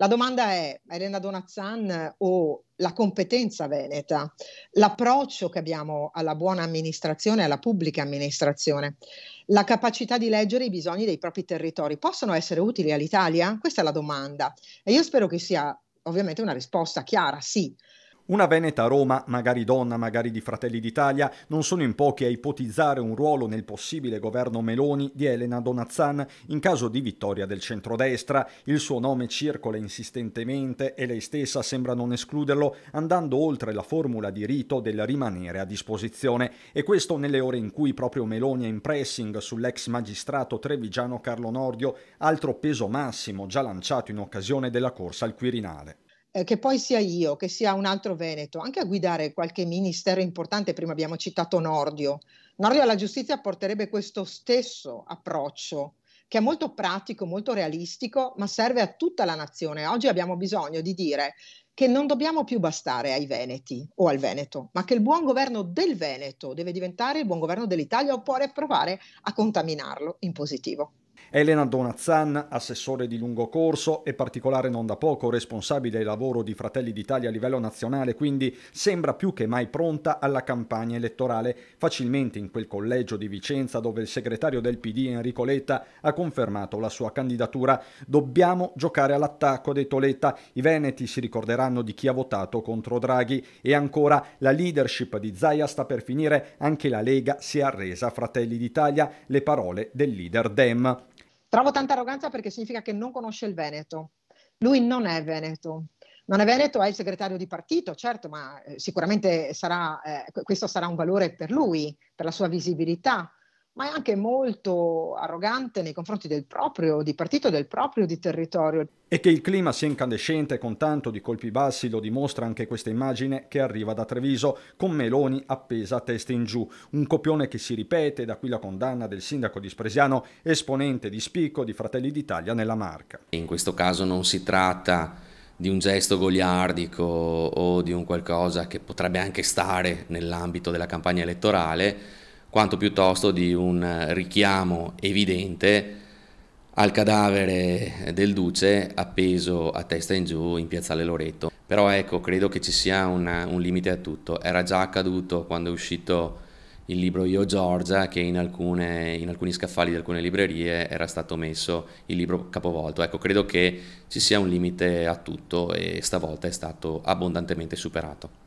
La domanda è, Elena Donazzan o la competenza veneta, l'approccio che abbiamo alla buona amministrazione, alla pubblica amministrazione, la capacità di leggere i bisogni dei propri territori, possono essere utili all'Italia? Questa è la domanda e io spero che sia ovviamente una risposta chiara, sì. Una Veneta a Roma, magari donna, magari di Fratelli d'Italia, non sono in pochi a ipotizzare un ruolo nel possibile governo Meloni di Elena Donazzan in caso di vittoria del centrodestra. Il suo nome circola insistentemente e lei stessa sembra non escluderlo, andando oltre la formula di rito del rimanere a disposizione. E questo nelle ore in cui proprio Meloni è in pressing sull'ex magistrato trevigiano Carlo Nordio, altro peso massimo già lanciato in occasione della corsa al Quirinale eh, che poi sia io, che sia un altro Veneto, anche a guidare qualche ministero importante, prima abbiamo citato Nordio. Nordio alla giustizia porterebbe questo stesso approccio, che è molto pratico, molto realistico, ma serve a tutta la nazione. Oggi abbiamo bisogno di dire che non dobbiamo più bastare ai Veneti o al Veneto, ma che il buon governo del Veneto deve diventare il buon governo dell'Italia oppure provare a contaminarlo in positivo. Elena Donazzan, assessore di lungo corso e particolare non da poco responsabile del lavoro di Fratelli d'Italia a livello nazionale, quindi sembra più che mai pronta alla campagna elettorale, facilmente in quel collegio di Vicenza dove il segretario del PD Enrico Letta ha confermato la sua candidatura. Dobbiamo giocare all'attacco, ha detto Letta. I veneti si ricorderanno di chi ha votato contro Draghi e ancora la leadership di Zaia sta per finire, anche la Lega si è arresa a Fratelli d'Italia, le parole del leader Dem. Trovo tanta arroganza perché significa che non conosce il Veneto. Lui non è Veneto. Non è Veneto, è il segretario di partito, certo, ma eh, sicuramente sarà, eh, questo sarà un valore per lui, per la sua visibilità, ma è anche molto arrogante nei confronti del proprio, di partito, del proprio, di territorio. E che il clima sia incandescente con tanto di colpi bassi lo dimostra anche questa immagine che arriva da Treviso, con Meloni appesa a testa in giù. Un copione che si ripete, da qui la condanna del sindaco di Spresiano, esponente di spicco di Fratelli d'Italia nella Marca. In questo caso non si tratta di un gesto goliardico o di un qualcosa che potrebbe anche stare nell'ambito della campagna elettorale, quanto piuttosto di un richiamo evidente al cadavere del Duce appeso a testa in giù in Piazzale Loreto. Però ecco, credo che ci sia una, un limite a tutto. Era già accaduto quando è uscito il libro Io Giorgia che in, alcune, in, alcuni scaffali di alcune librerie era stato messo il libro capovolto. Ecco, credo che ci sia un limite a tutto e stavolta è stato abbondantemente superato.